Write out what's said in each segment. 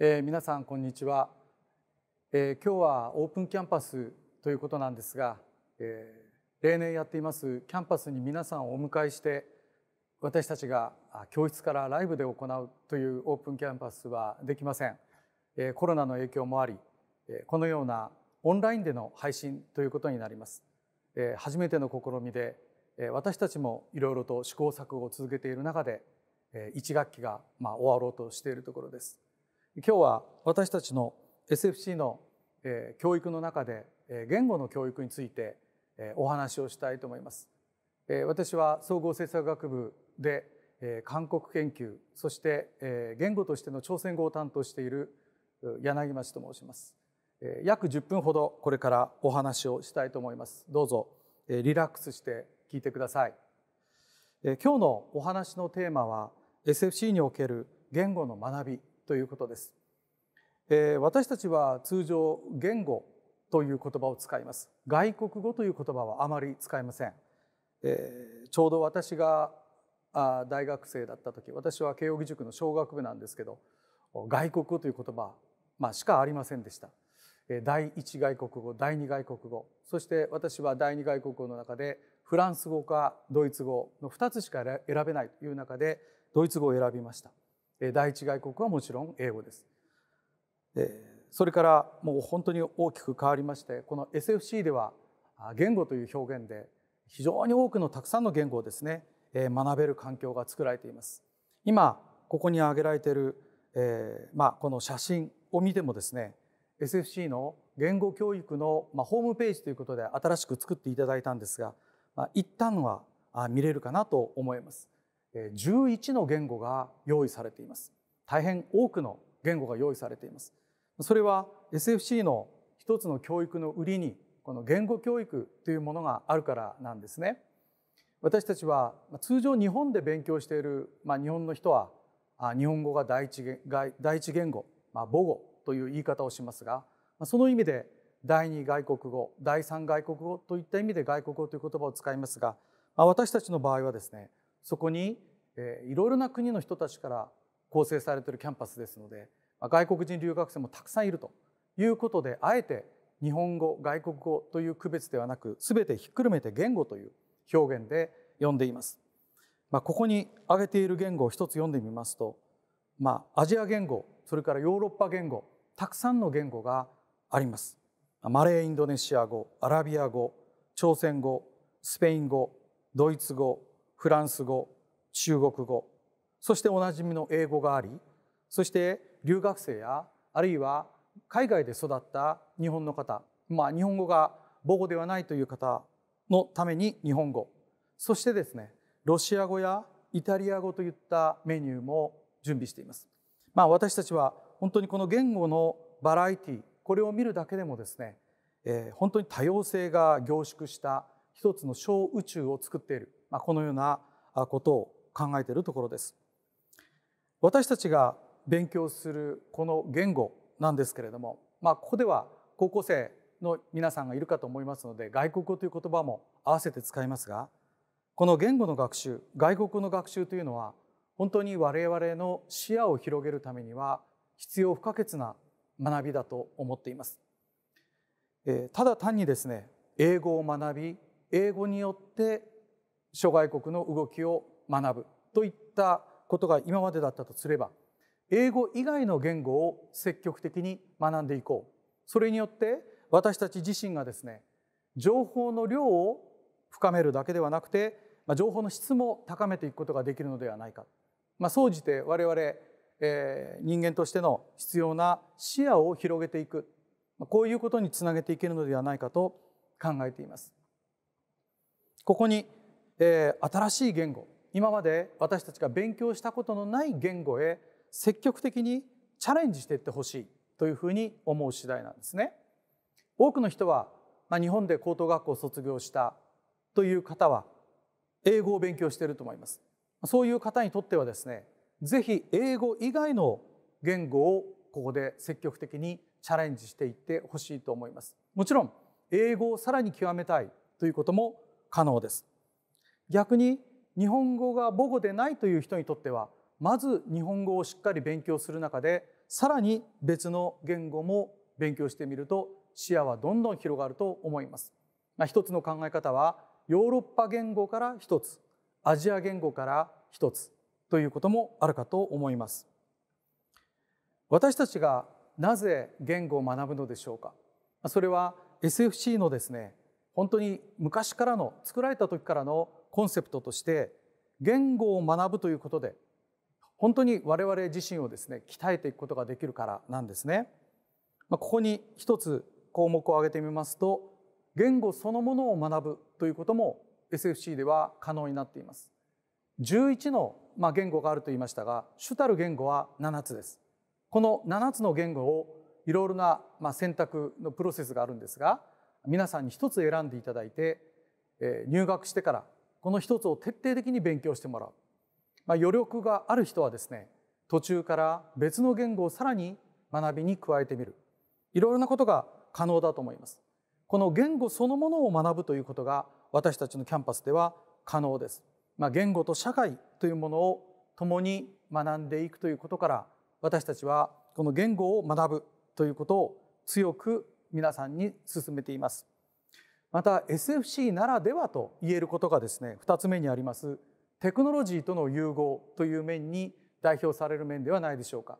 えー、皆さんこんにちは、えー、今日はオープンキャンパスということなんですが、えー、例年やっていますキャンパスに皆さんをお迎えして私たちが教室からライブで行うというオープンキャンパスはできません、えー、コロナの影響もありこのようなオンラインでの配信ということになります、えー、初めての試みで私たちもいろいろと試行錯誤を続けている中で一学期がまあ終わろうとしているところです今日は私たちの SFC の教育の中で言語の教育についてお話をしたいと思います。私は総合政策学部で韓国研究そして言語としての朝鮮語を担当している柳町と申します。約10分ほどこれからお話をしたいと思います。どうぞリラックスして聞いてください。今日のお話のテーマは SFC における言語の学びということです。えー、私たちは通常言語という言葉を使います。外国語という言葉はあまり使いません。えー、ちょうど私があ大学生だった時私は慶應義塾の小学部なんですけど外国語という言葉、まあ、しかありませんでした。第1外国語第2外国語そして私は第2外国語の中でフランス語かドイツ語の2つしか選べないという中でドイツ語を選びました。第一外国はもちろん英語です。それからもう本当に大きく変わりましてこの SFC では言語という表現で非常に多くのたくさんの言語をですね学べる環境が作られています。今ここに挙げられている、えー、まあ、この写真を見てもですね SFC の言語教育の、まあ、ホームページということで新しく作っていただいたんですが、まあ、一旦は見れるかなと思います。11の言語が用意されています大変多くの言語が用意されていますそれは SFC の一つの教育の売りにこの言語教育というものがあるからなんですね私たちは通常日本で勉強している、まあ、日本の人は日本語が第一第一言語、まあ、母語という言い方をしますがその意味で第二外国語第三外国語といった意味で外国語という言葉を使いますが、まあ、私たちの場合はですねそこにえー、いろいろな国の人たちから構成されているキャンパスですので、ま外国人留学生もたくさんいるということであえて日本語外国語という区別ではなく全てひっくるめて言語という表現で呼んでいます。まあ、ここに挙げている言語を一つ読んでみますと、まあ、アジア言語それからヨーロッパ言語たくさんの言語があります。マレーインドネシア語アラビア語朝鮮語スペイン語ドイツ語フランス語中国語そしておなじみの英語がありそして留学生やあるいは海外で育った日本の方まあ日本語が母語ではないという方のために日本語そしてですねロシア語やイタリア語といったメニューも準備しています。まあ、私たちは本当にこの言語のバラエティこれを見るだけでもですね、えー、本当に多様性が凝縮した一つの小宇宙を作っている、まあ、このようなことを考えているところです私たちが勉強するこの言語なんですけれども、まあ、ここでは高校生の皆さんがいるかと思いますので外国語という言葉も合わせて使いますがこの言語の学習外国語の学習というのは本当に我々の視野を広げるためには必要不可欠な学びだと思っています、えー、ただ単にですね英語を学び英語によって諸外国の動きを学ぶといったことが今までだったとすれば英語以外の言語を積極的に学んでいこうそれによって私たち自身がですね情報の量を深めるだけではなくて情報の質も高めていくことができるのではないか、まあ、総じて我々、えー、人間としての必要な視野を広げていくこういうことにつなげていけるのではないかと考えています。ここに、えー、新しい言語今まで私たちが勉強したことのない言語へ積極的にチャレンジしていってほしいというふうに思う次第なんですね。多くの人は、まあ、日本で高等学校を卒業したという方は英語を勉強していると思います。そういう方にとってはですねぜひ英語以外の言語をここで積極的にチャレンジしていってほしいと思います。もちろん英語をさらに極めたいということも可能です。逆に日本語が母語でないという人にとってはまず日本語をしっかり勉強する中でさらに別の言語も勉強してみると視野はどんどん広がると思います。まあ、一つの考え方はヨーロッパ言語から一つアジア言語から一つということもあるかと思います。私たちがなぜ言語を学ぶのでしょうかそれは SFC のですね本当に昔からの作られた時からのコンセプトとして言語を学ぶということで本当に我々自身をですね鍛えていくことができるからなんですね。まあ、ここに一つ項目を挙げてみますと言語そのものを学ぶということも SFC では可能になっています。11のまあ言語があると言いましたが主たる言語は7つです。この7つの言語をいろいろなまあ選択のプロセスがあるんですが皆さんに一つ選んでいただいて入学してからこの一つを徹底的に勉強してもらう、まあ、余力がある人はですね途中から別の言語をさらに学びに加えてみるいろいろなことが可能だと思いますこの言語そのものを学ぶということが私たちのキャンパスでは可能です、まあ、言語と社会というものを共に学んでいくということから私たちはこの言語を学ぶということを強く皆さんに進めていますまた SFC ならではと言えることがですね2つ目にありますテクノロジーとの融合という面に代表される面ではないでしょうか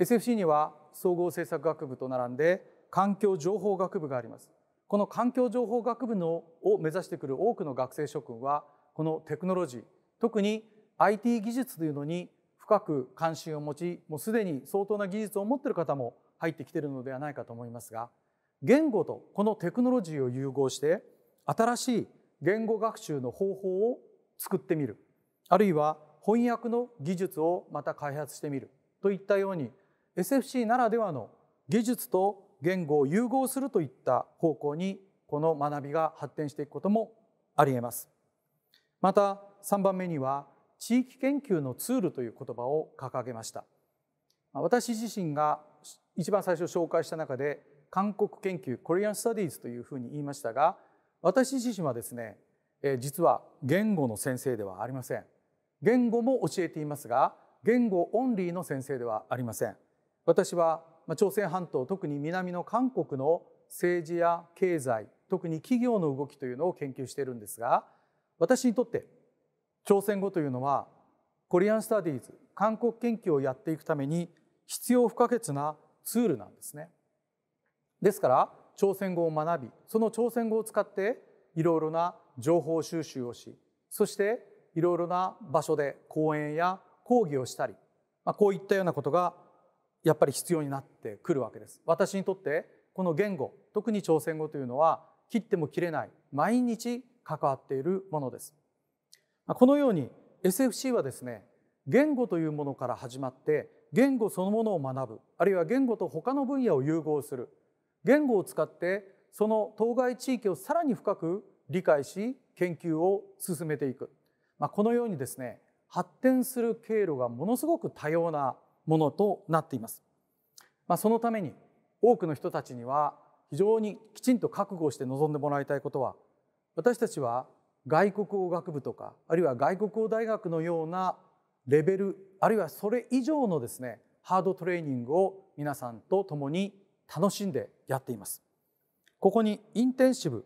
SFC には総合政策学部と並んで環境情報学部がありますこの環境情報学部のを目指してくる多くの学生諸君はこのテクノロジー特に IT 技術というのに深く関心を持ちもうすでに相当な技術を持っている方も入ってきているのではないかと思いますが言語とこのテクノロジーを融合して新しい言語学習の方法を作ってみるあるいは翻訳の技術をまた開発してみるといったように SFC ならではの技術と言語を融合するといった方向にこの学びが発展していくこともありえますまた3番目には地域研究のツールという言葉を掲げました私自身が一番最初紹介した中で韓国研究コリアン・スタディーズというふうに言いましたが私自身はですね実は言語の先生ではありません言語も教えていますが言語オンリーの先生ではありません私は朝鮮半島特に南の韓国の政治や経済特に企業の動きというのを研究しているんですが私にとって朝鮮語というのはコリアン・スタディーズ韓国研究をやっていくために必要不可欠なツールなんですね。ですから朝鮮語を学びその朝鮮語を使っていろいろな情報収集をしそしていろいろな場所で講演や講義をしたり、まあ、こういったようなことがやっぱり必要になってくるわけです。私にとってこの言語特に朝鮮語というのは切っても切れない毎日関わっているものです。このように SFC はですね言語というものから始まって言語そのものを学ぶあるいは言語と他の分野を融合する言語を使ってその当該地域をさらに深く理解し研究を進めていく、まあ、このようにですね発展する経路がものすごく多様なものとなっています。まあ、そのために多くの人たちには非常にきちんと覚悟して臨んでもらいたいことは私たちは外国語学部とかあるいは外国語大学のようなレベルあるいはそれ以上のですねハードトレーニングを皆さんと共に楽しんでやっていますここにインテンシブ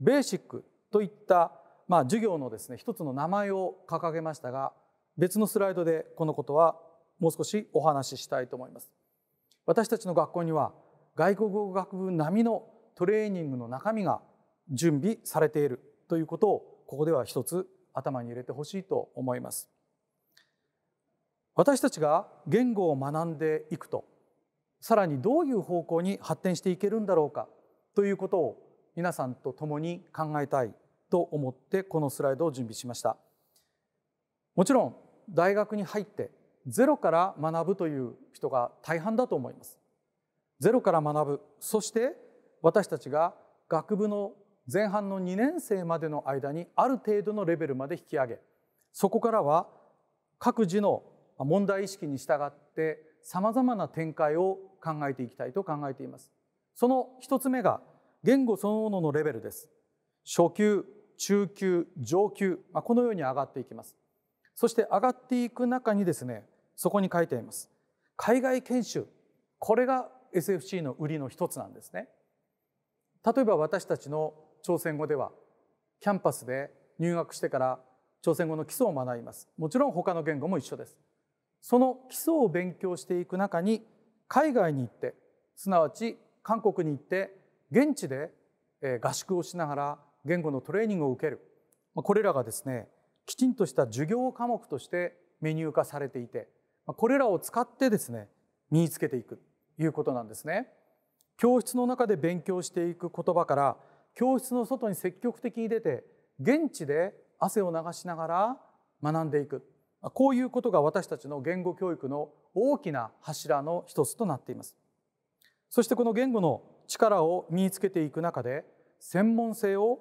ベーシックといった、まあ、授業のですね一つの名前を掲げましたが別のスライドでこのことはもう少しお話ししたいと思います私たちの学校には外国語学部並みのトレーニングの中身が準備されているということをここでは一つ頭に入れてほしいと思います私たちが言語を学んでいくとさらにどういう方向に発展していけるんだろうかということを皆さんと共に考えたいと思ってこのスライドを準備しましたもちろん大学に入ってゼロから学ぶという人が大半だと思いますゼロから学ぶそして私たちが学部の前半の2年生までの間にある程度のレベルまで引き上げそこからは各自の問題意識に従ってさまざまな展開を考えていきたいと考えていますその1つ目が言語そのもののレベルです初級中級上級、まあ、このように上がっていきますそして上がっていく中にですねそこに書いてあります海外研修これが SFC の売りの一つなんですね例えば私たちの朝鮮語ではキャンパスで入学してから朝鮮語の基礎を学びますもちろん他の言語も一緒ですその基礎を勉強していく中に海外に行ってすなわち韓国に行って現地で合宿をしながら言語のトレーニングを受けるこれらがですねきちんとした授業科目としてメニュー化されていてこれらを使ってですね身につけていくということなんですね。教室の中で勉強していく言葉から教室の外に積極的に出て現地で汗を流しながら学んでいくこういうことが私たちの言語教育の大きな柱の一つとなっていますそしてこの言語の力を身につけていく中で専門性を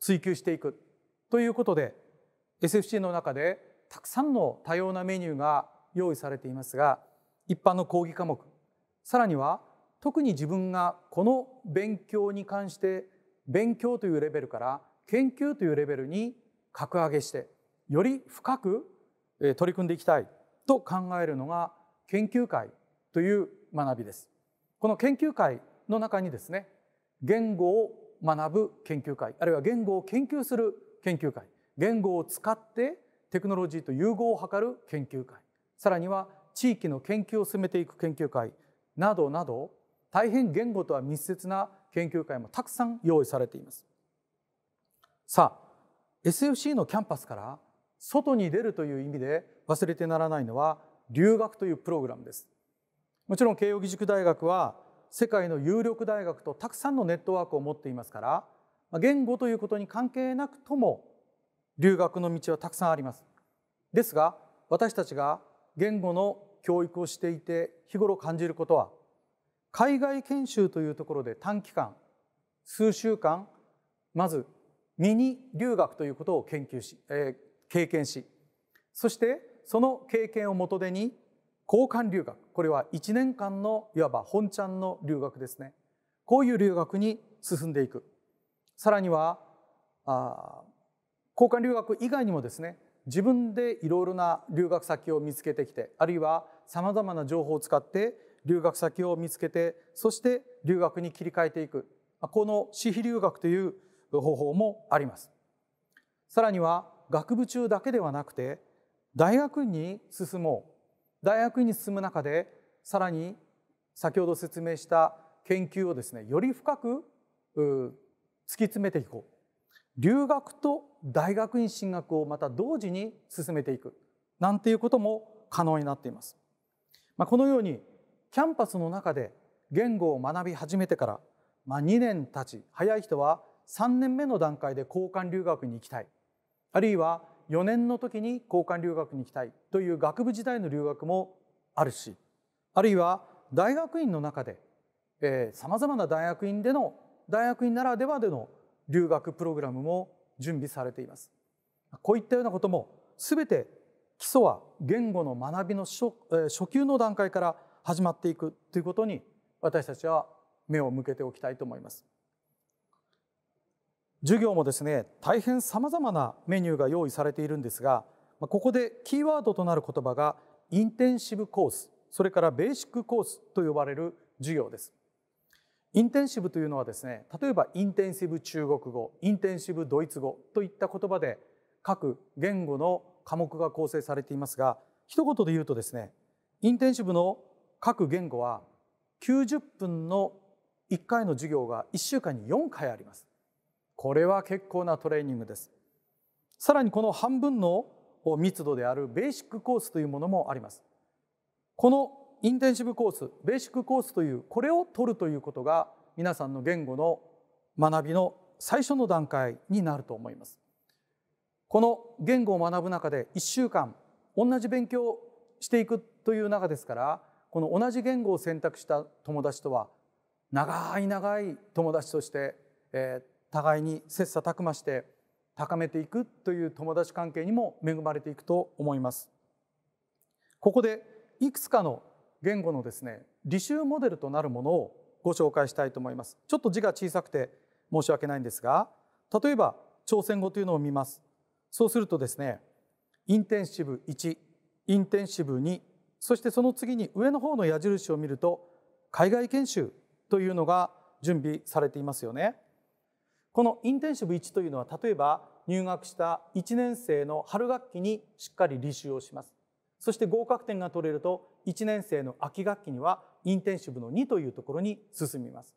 追求していくということで SFC の中でたくさんの多様なメニューが用意されていますが一般の講義科目さらには特に自分がこの勉強に関して勉強というレベルから研究というレベルに格上げしてより深く取り組んでいきたいと考えるのが研究会という学びですこの研究会の中にですね言語を学ぶ研究会あるいは言語を研究する研究会言語を使ってテクノロジーと融合を図る研究会さらには地域の研究を進めていく研究会などなど大変言語とは密接な研究会もたくさん用意されていますさあ SFC のキャンパスから外に出るという意味で忘れてならないのは留学というプログラムですもちろん慶應義塾大学は世界の有力大学とたくさんのネットワークを持っていますから言語ということに関係なくとも留学の道はたくさんありますですが私たちが言語の教育をしていて日頃感じることは海外研修というところで短期間数週間まずミニ留学ということを研究し、え経験しそしてその経験を元手に交換留学これは1年間のいわば本ちゃんの留学ですねこういう留学に進んでいくさらにはあ交換留学以外にもですね自分でいろいろな留学先を見つけてきてあるいはさまざまな情報を使って留学先を見つけてそして留学に切り替えていくこの私費留学という方法もあります。さらには学部中だけではなくて大学院に進もう大学院に進む中でさらに先ほど説明した研究をですねより深く突き詰めていこう留学と大学院進学をまた同時に進めていくなんていうことも可能になっています。まあ、このようにキャンパスの中で言語を学び始めてから、まあ、2年経ち早い人は3年目の段階で交換留学に行きたいあるいは4年の時に交換留学に行きたいという学部時代の留学もあるしあるいは大学院の中でさまざまな大学院での大学院ならではでの留学プログラムも準備されています。こういったようなことも全て基礎は言語の学びの初初級の段階から始まっていくということに私たちは目を向けておきたいと思います。授業もですね大変さまざまなメニューが用意されているんですがここでキーワードとなる言葉がインテンシブコースそれからベーシックコースと呼ばれる授業ですインテンシブというのはですね例えばインテンシブ中国語インテンシブドイツ語といった言葉で各言語の科目が構成されていますが一言で言うとですねインテンシブの各言語は90分の1回の授業が1週間に4回ありますこれは結構なトレーニングですさらにこの半分の密度であるベーシックコースというものもありますこのインテンシブコースベーシックコースというこれを取るということが皆さんの言語の学びの最初の段階になると思いますこの言語を学ぶ中で1週間同じ勉強をしていくという中ですからこの同じ言語を選択した友達とは長い長い友達として、えー、互いに切磋琢磨して高めていくという友達関係にも恵まれていくと思います。ここでいくつかの言語のですね履修モデルとなるものをご紹介したいと思います。ちょっと字が小さくて申し訳ないんですが例えば朝鮮語というのを見ます。そうするとですねインテンシブ1インテンシブ2そしてその次に上の方の矢印を見ると海外研修というのが準備されていますよね。このインテンシブ1というのは例えば入学した1年生の春学期にしっかり履修をしますそして合格点が取れると1年生の秋学期にはインテンシブの2というところに進みます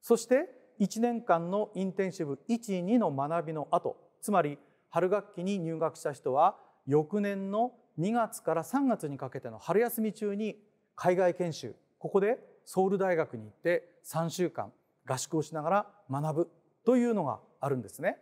そして1年間のインテンシブ12の学びの後つまり春学期に入学した人は翌年の2月から3月にかけての春休み中に海外研修ここでソウル大学に行って3週間合宿をしながら学ぶというのがあるんですね。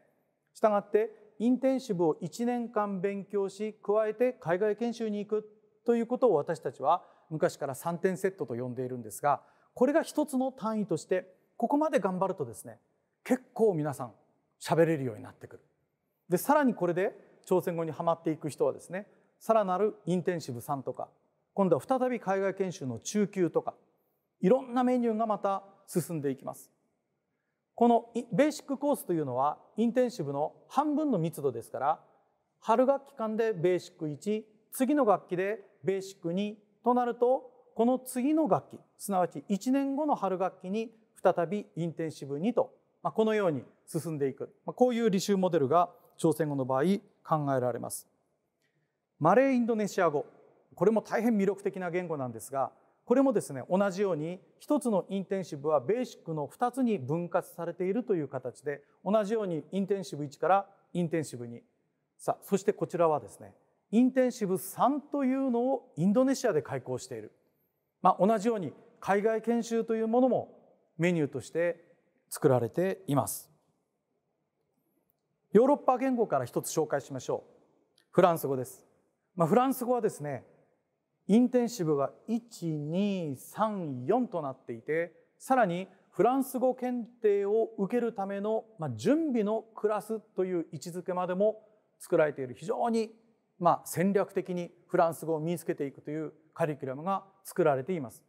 したがってインテンシブを1年間勉強し加えて海外研修に行くということを私たちは昔から3点セットと呼んでいるんですがこれが一つの単位としてここまで頑張るとですね結構皆さん喋れるようになってくる。でさらにこれで朝鮮語にはまっていく人はですねさらなるインテンシブ3とか今度は再び海外研修の中級とかいろんなメニューがまた進んでいきます。このベーシックコースというのはインテンシブの半分の密度ですから春学期間でベーシック1次の学期でベーシック2となるとこの次の学期すなわち1年後の春学期に再びインテンシブ2と、まあ、このように進んでいく、まあ、こういう履修モデルが朝鮮語の場合考えられます。マレーインドネシア語これも大変魅力的な言語なんですがこれもですね同じように1つのインテンシブはベーシックの2つに分割されているという形で同じようにインテンシブ1からインテンシブ2さあそしてこちらはですねインテンシブ3というのをインドネシアで開講している、まあ、同じように海外研修というものもメニューとして作られていますヨーロッパ言語から一つ紹介しましょうフランス語です、まあ、フランス語はですねインテンシブが1234となっていてさらにフランス語検定を受けるための、まあ、準備のクラスという位置づけまでも作られている非常に、まあ、戦略的にフランス語を身につけていくというカリキュラムが作られています。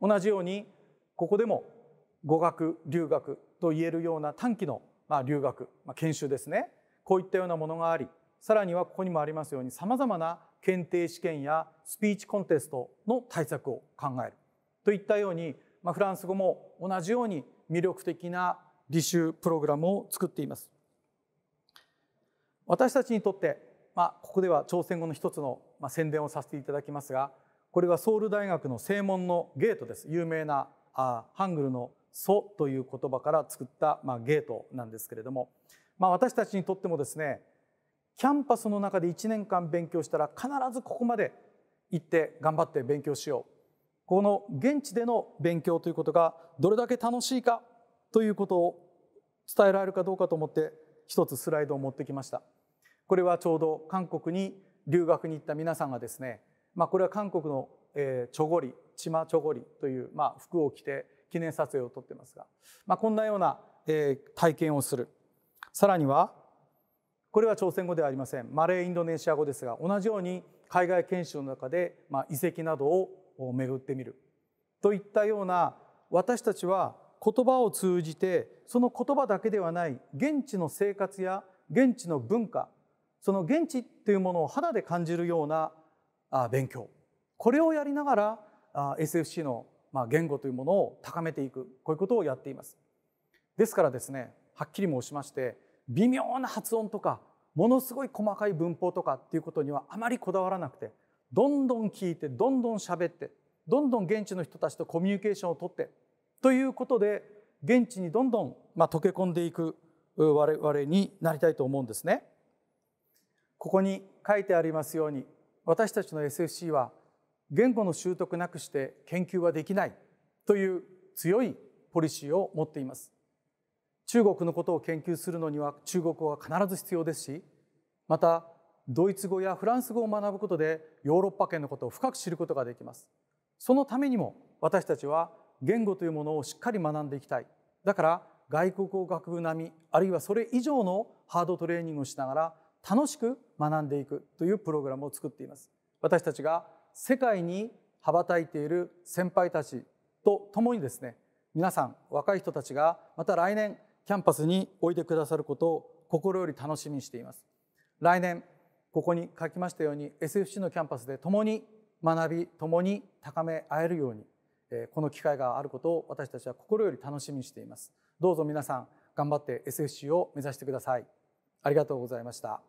同じようにここでも語学留学と言えるような短期の、まあ、留学、まあ、研修ですねこういったようなものがありさらにはここにもありますようにさまざまな検定試験やスピーチコンテストの対策を考えるといったように、まあ、フランス語も同じように魅力的な履修プログラムを作っています私たちにとって、まあ、ここでは朝鮮語の一つの、まあ、宣伝をさせていただきますがこれはソウル大学の正門のゲートです有名なあハングルの「ソ」という言葉から作った、まあ、ゲートなんですけれども、まあ、私たちにとってもですねキャンパスの中で1年間勉強したら必ずここまで行って頑張って勉強しようこの現地での勉強ということがどれだけ楽しいかということを伝えられるかどうかと思って一つスライドを持ってきましたこれはちょうど韓国に留学に行った皆さんがですね、まあ、これは韓国の、えチョゴリチマチョゴリという、まあ、服を着て記念撮影を撮ってますが、まあ、こんなような、え体験をするさらにはこれは朝鮮語ではありませんマレーインドネシア語ですが同じように海外研修の中で、まあ、遺跡などを巡ってみるといったような私たちは言葉を通じてその言葉だけではない現地の生活や現地の文化その現地っていうものを肌で感じるような勉強これをやりながら SFC の言語というものを高めていくこういうことをやっています。ですからですねはっきり申しまして微妙な発音とかものすごい細かい文法とかっていうことにはあまりこだわらなくてどんどん聞いてどんどん喋ってどんどん現地の人たちとコミュニケーションをとってということで現地にどんどん、まあ、溶け込んでいく我々になりたいと思うんですね。ここに書いてありますように私たちの SFC は言語の習得なくして研究はできないという強いポリシーを持っています。中国のことを研究するのには中国語は必ず必要ですしまたドイツ語やフランス語を学ぶことでヨーロッパ圏のことを深く知ることができますそのためにも私たちは言語というものをしっかり学んでいきたいだから外国語学部並みあるいはそれ以上のハードトレーニングをしながら楽しく学んでいくというプログラムを作っています私たちが世界に羽ばたいている先輩たちとともにですね皆さん若い人たちがまた来年キャンパスにおいでくださることを心より楽しみにしています来年ここに書きましたように SFC のキャンパスで共に学び共に高め合えるようにこの機会があることを私たちは心より楽しみにしていますどうぞ皆さん頑張って SFC を目指してくださいありがとうございました